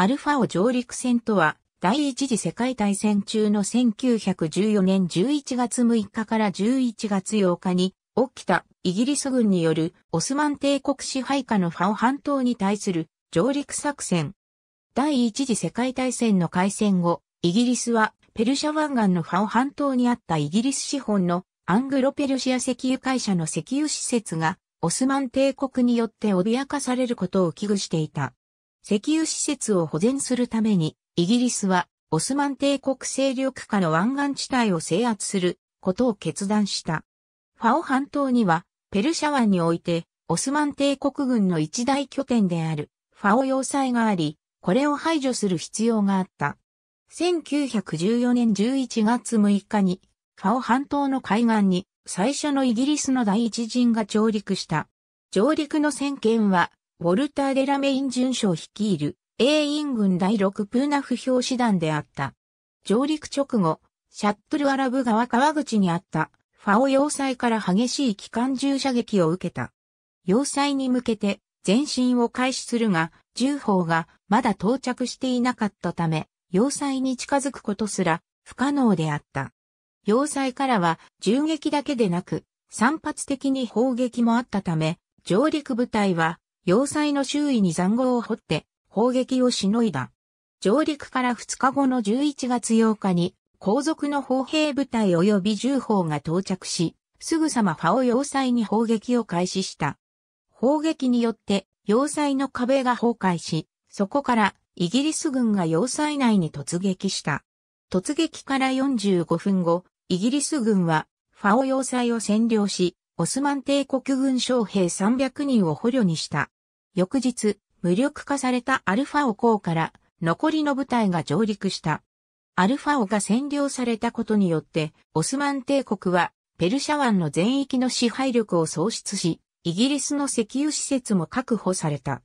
アルファオ上陸戦とは、第一次世界大戦中の1914年11月6日から11月8日に起きたイギリス軍によるオスマン帝国支配下のファオ半島に対する上陸作戦。第一次世界大戦の開戦後、イギリスはペルシャ湾岸のファオ半島にあったイギリス資本のアングロペルシア石油会社の石油施設がオスマン帝国によって脅かされることを危惧していた。石油施設を保全するために、イギリスはオスマン帝国勢力下の湾岸地帯を制圧することを決断した。ファオ半島には、ペルシャ湾において、オスマン帝国軍の一大拠点である、ファオ要塞があり、これを排除する必要があった。1914年11月6日に、ファオ半島の海岸に、最初のイギリスの第一陣が上陸した。上陸の先見は、ウォルター・デ・ラメイン巡将率いる、英印軍第6プーナフ表師団であった。上陸直後、シャットルアラブ川川口にあったファオ要塞から激しい機関銃射撃を受けた。要塞に向けて前進を開始するが、銃砲がまだ到着していなかったため、要塞に近づくことすら不可能であった。要塞からは銃撃だけでなく、散発的に砲撃もあったため、上陸部隊は要塞の周囲に塹壕を掘って砲撃をしのいだ。上陸から2日後の11月8日に皇族の砲兵部隊及び重砲が到着し、すぐさまファオ要塞に砲撃を開始した。砲撃によって要塞の壁が崩壊し、そこからイギリス軍が要塞内に突撃した。突撃から45分後、イギリス軍はファオ要塞を占領し、オスマン帝国軍将兵300人を捕虜にした。翌日、無力化されたアルファオ港から残りの部隊が上陸した。アルファオが占領されたことによって、オスマン帝国はペルシャ湾の全域の支配力を喪失し、イギリスの石油施設も確保された。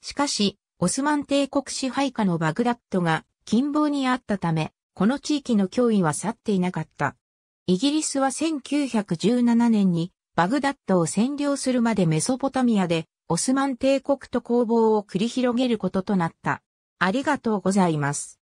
しかし、オスマン帝国支配下のバグダッドが近傍にあったため、この地域の脅威は去っていなかった。イギリスは1917年にバグダッドを占領するまでメソポタミアでオスマン帝国と攻防を繰り広げることとなった。ありがとうございます。